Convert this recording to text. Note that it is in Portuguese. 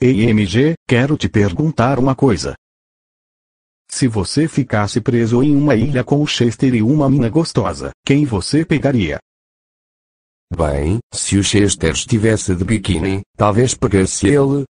EMG, quero te perguntar uma coisa. Se você ficasse preso em uma ilha com o Chester e uma mina gostosa, quem você pegaria? Bem, se o Chester estivesse de biquíni, talvez pegasse ele,